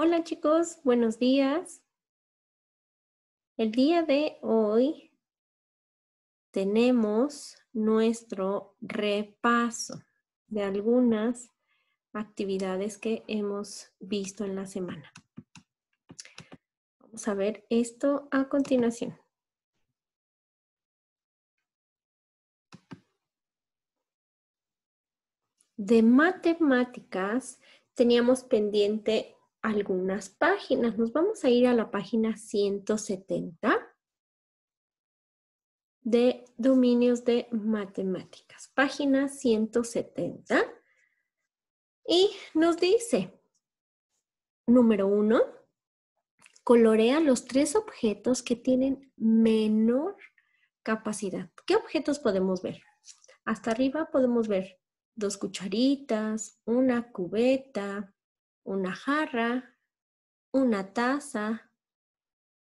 Hola chicos, buenos días. El día de hoy tenemos nuestro repaso de algunas actividades que hemos visto en la semana. Vamos a ver esto a continuación. De matemáticas teníamos pendiente algunas páginas. Nos vamos a ir a la página 170 de dominios de matemáticas, página 170. Y nos dice, número uno, colorea los tres objetos que tienen menor capacidad. ¿Qué objetos podemos ver? Hasta arriba podemos ver dos cucharitas, una cubeta, una jarra, una taza,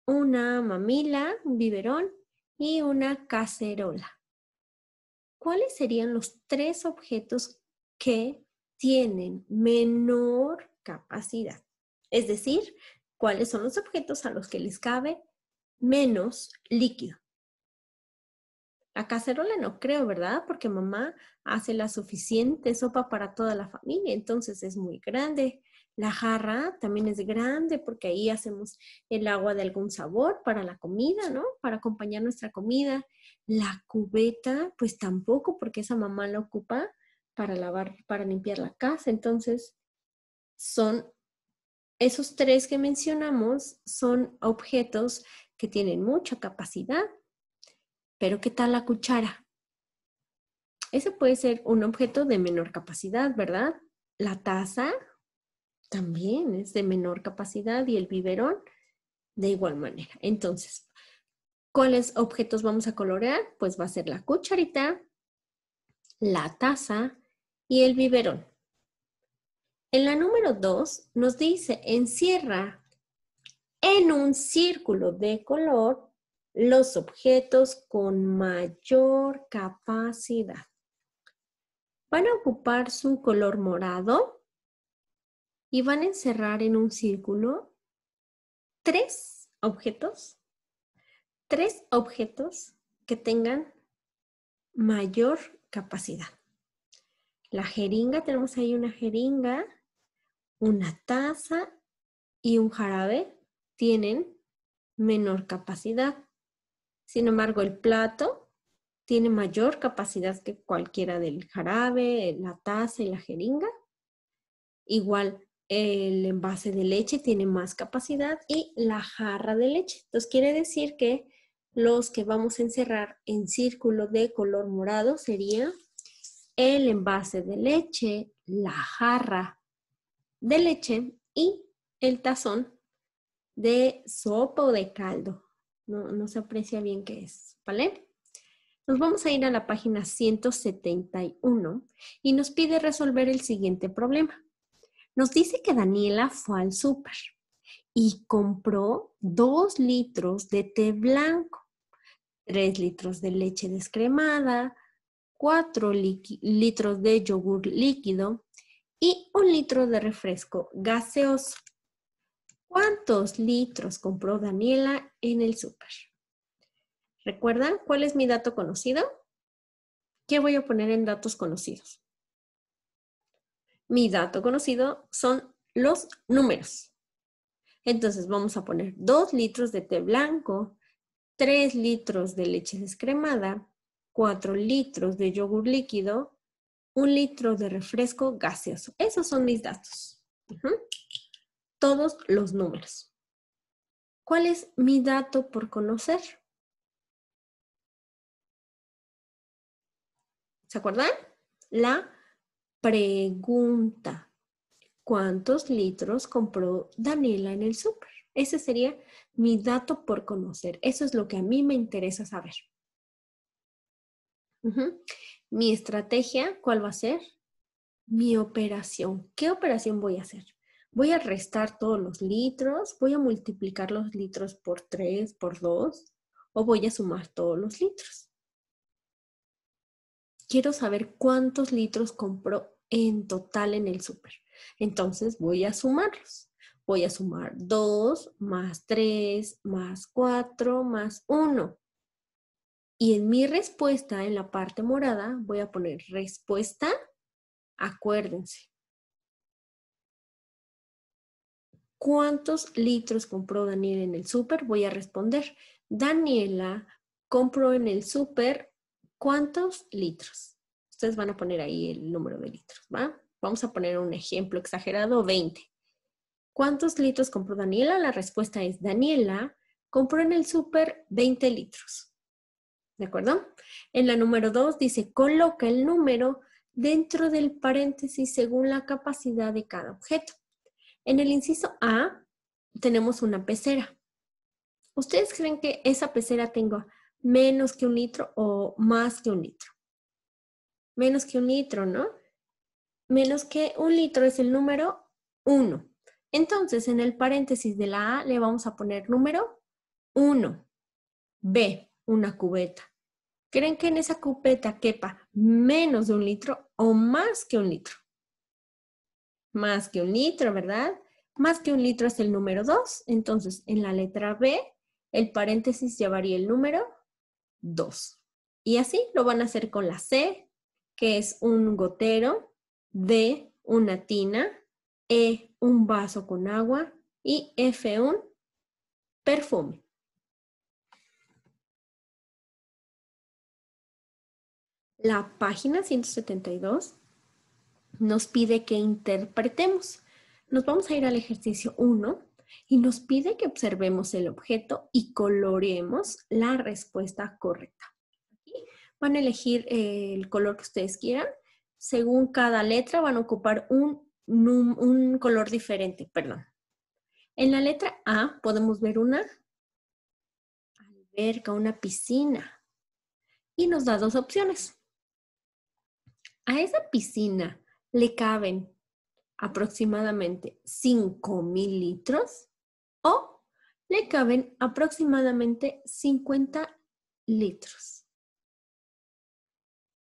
una mamila, un biberón y una cacerola. ¿Cuáles serían los tres objetos que tienen menor capacidad? Es decir, ¿cuáles son los objetos a los que les cabe menos líquido? La cacerola no creo, ¿verdad? Porque mamá hace la suficiente sopa para toda la familia, entonces es muy grande. La jarra también es grande porque ahí hacemos el agua de algún sabor para la comida, ¿no? Para acompañar nuestra comida. La cubeta, pues tampoco porque esa mamá la ocupa para lavar, para limpiar la casa. Entonces, son esos tres que mencionamos, son objetos que tienen mucha capacidad. Pero ¿qué tal la cuchara? Ese puede ser un objeto de menor capacidad, ¿verdad? La taza también es de menor capacidad y el biberón de igual manera. Entonces, ¿cuáles objetos vamos a colorear? Pues va a ser la cucharita, la taza y el biberón. En la número 2 nos dice, encierra en un círculo de color los objetos con mayor capacidad. Van a ocupar su color morado, y van a encerrar en un círculo tres objetos, tres objetos que tengan mayor capacidad. La jeringa, tenemos ahí una jeringa, una taza y un jarabe tienen menor capacidad. Sin embargo, el plato tiene mayor capacidad que cualquiera del jarabe, la taza y la jeringa. Igual, el envase de leche tiene más capacidad y la jarra de leche. Entonces quiere decir que los que vamos a encerrar en círculo de color morado sería el envase de leche, la jarra de leche y el tazón de sopa o de caldo. No, se aprecia bien qué es, ¿vale? Nos vamos a ir a la página 171 y nos pide resolver el siguiente problema. Nos dice que Daniela fue al súper y compró dos litros de té blanco, tres litros de leche descremada, cuatro litros de yogur líquido y un litro de refresco gaseoso. ¿Cuántos litros compró Daniela en el súper? ¿Recuerdan cuál es mi dato conocido? ¿Qué voy a poner en datos conocidos? mi dato conocido son los números. Entonces vamos a poner 2 litros de té blanco, 3 litros de leche descremada, 4 litros de yogur líquido, 1 litro de refresco gaseoso. Esos son mis datos. Todos los números. ¿Cuál es mi dato por conocer? ¿Se acuerdan? La Pregunta, ¿cuántos litros compró Daniela en el súper? Ese sería mi dato por conocer. Eso es lo que a mí me interesa saber. Mi estrategia, ¿cuál va a ser? Mi operación. ¿Qué operación voy a hacer? Voy a restar todos los litros, voy a multiplicar los litros por 3, por 2 o voy a sumar todos los litros quiero saber cuántos litros compró en total en el súper. Entonces voy a sumarlos. Voy a sumar 2 más 3 más 4 más 1. Y en mi respuesta, en la parte morada, voy a poner respuesta, acuérdense. ¿Cuántos litros compró Daniel en el súper? Voy a responder. Daniela compró en el súper ¿Cuántos litros? Ustedes van a poner ahí el número de litros, ¿va? Vamos a poner un ejemplo exagerado, 20. ¿Cuántos litros compró Daniela? La respuesta es, Daniela compró en el súper 20 litros. ¿De acuerdo? En la número 2 dice, coloca el número dentro del paréntesis según la capacidad de cada objeto. En el inciso A tenemos una pecera. ¿Ustedes creen que esa pecera tenga menos que un litro o más que un litro. Menos que un litro, ¿no? Menos que un litro es el número 1. Entonces, en el paréntesis de la A le vamos a poner número 1. B, una cubeta. ¿Creen que en esa cubeta quepa menos de un litro o más que un litro? Más que un litro, ¿verdad? Más que un litro es el número 2. Entonces, en la letra B, el paréntesis llevaría el número 2. Y así lo van a hacer con la C, que es un gotero, D, una tina, E, un vaso con agua y F, un perfume. La página 172 nos pide que interpretemos. Nos vamos a ir al ejercicio 1 y nos pide que observemos el objeto y coloreemos la respuesta correcta. van a elegir eh, el color que ustedes quieran. Según cada letra van a ocupar un, un color diferente, perdón. En la letra A podemos ver una alberca, una piscina. Y nos da dos opciones. A esa piscina le caben aproximadamente 5 mil litros o le caben aproximadamente 50 litros.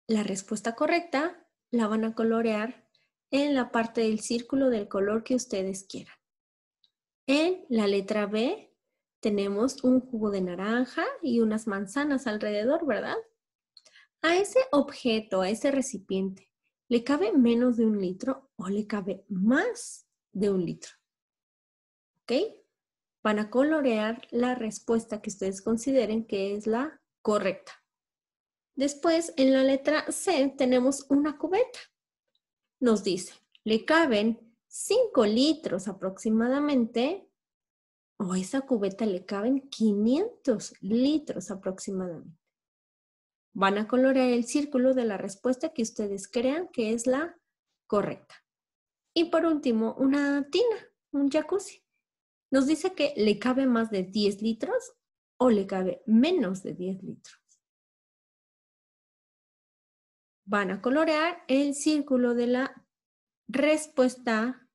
La respuesta correcta la van a colorear en la parte del círculo del color que ustedes quieran. En la letra B tenemos un jugo de naranja y unas manzanas alrededor, ¿verdad? A ese objeto, a ese recipiente, ¿Le cabe menos de un litro o le cabe más de un litro? ¿Ok? Van a colorear la respuesta que ustedes consideren que es la correcta. Después, en la letra C tenemos una cubeta. Nos dice, le caben 5 litros aproximadamente o a esa cubeta le caben 500 litros aproximadamente. Van a colorear el círculo de la respuesta que ustedes crean que es la correcta. Y por último, una tina, un jacuzzi. Nos dice que le cabe más de 10 litros o le cabe menos de 10 litros. Van a colorear el círculo de la respuesta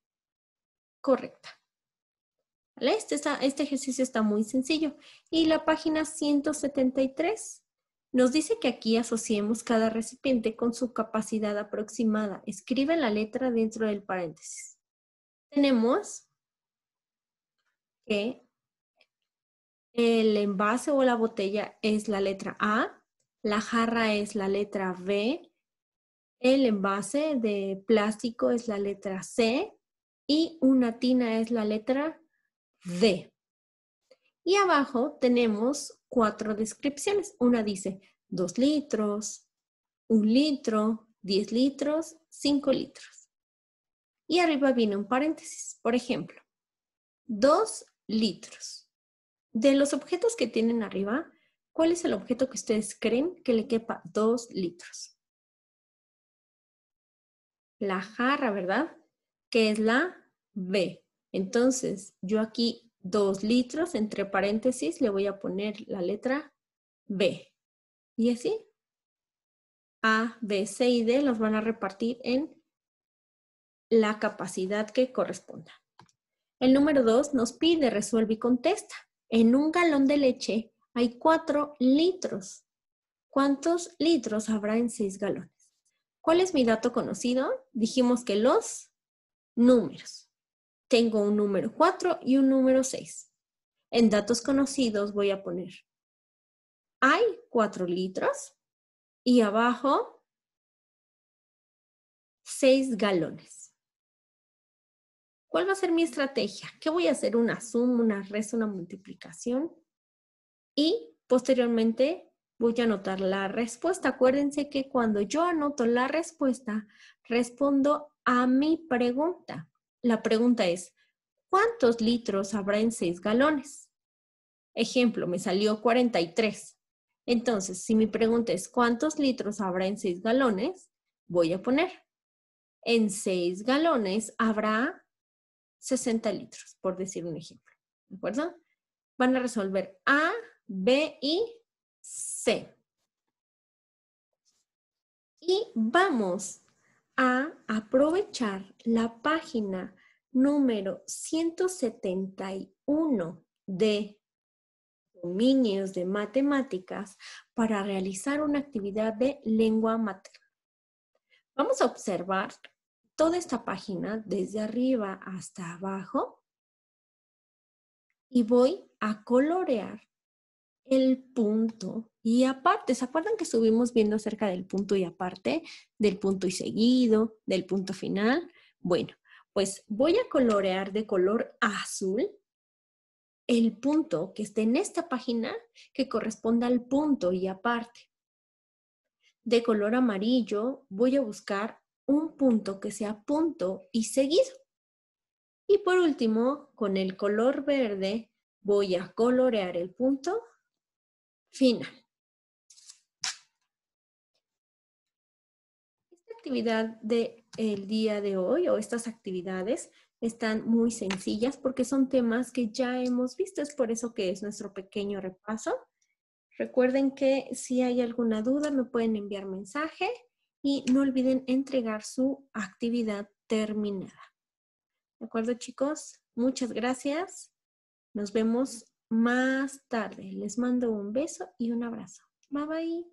correcta. Este, este ejercicio está muy sencillo. Y la página 173 nos dice que aquí asociemos cada recipiente con su capacidad aproximada. Escribe la letra dentro del paréntesis. Tenemos que el envase o la botella es la letra A, la jarra es la letra B, el envase de plástico es la letra C y una tina es la letra D. Y abajo tenemos cuatro descripciones. Una dice dos litros, un litro, diez litros, cinco litros. Y arriba viene un paréntesis. Por ejemplo, dos litros. De los objetos que tienen arriba, ¿cuál es el objeto que ustedes creen que le quepa dos litros? La jarra, ¿verdad? Que es la B. Entonces, yo aquí Dos litros, entre paréntesis le voy a poner la letra B. Y así, A, B, C y D los van a repartir en la capacidad que corresponda. El número dos nos pide resuelve y contesta. En un galón de leche hay cuatro litros. ¿Cuántos litros habrá en seis galones? ¿Cuál es mi dato conocido? Dijimos que los números tengo un número 4 y un número 6. En datos conocidos voy a poner, hay 4 litros y abajo 6 galones. ¿Cuál va a ser mi estrategia? ¿Qué voy a hacer? ¿Una suma, una resta, una multiplicación? Y posteriormente voy a anotar la respuesta. Acuérdense que cuando yo anoto la respuesta, respondo a mi pregunta. La pregunta es, ¿cuántos litros habrá en 6 galones? Ejemplo, me salió 43. Entonces, si mi pregunta es, ¿cuántos litros habrá en 6 galones? Voy a poner, en 6 galones habrá 60 litros, por decir un ejemplo. ¿De acuerdo? Van a resolver A, B y C. Y vamos a aprovechar la página número 171 de dominios de matemáticas para realizar una actividad de lengua materna. Vamos a observar toda esta página desde arriba hasta abajo y voy a colorear el punto y aparte. ¿Se acuerdan que estuvimos viendo acerca del punto y aparte, del punto y seguido, del punto final? Bueno, pues voy a colorear de color azul el punto que esté en esta página que corresponda al punto y aparte. De color amarillo voy a buscar un punto que sea punto y seguido. Y por último, con el color verde voy a colorear el punto Final. Esta actividad del el día de hoy o estas actividades están muy sencillas porque son temas que ya hemos visto, es por eso que es nuestro pequeño repaso. Recuerden que si hay alguna duda me pueden enviar mensaje y no olviden entregar su actividad terminada. ¿De acuerdo chicos? Muchas gracias. Nos vemos más tarde. Les mando un beso y un abrazo. Bye bye.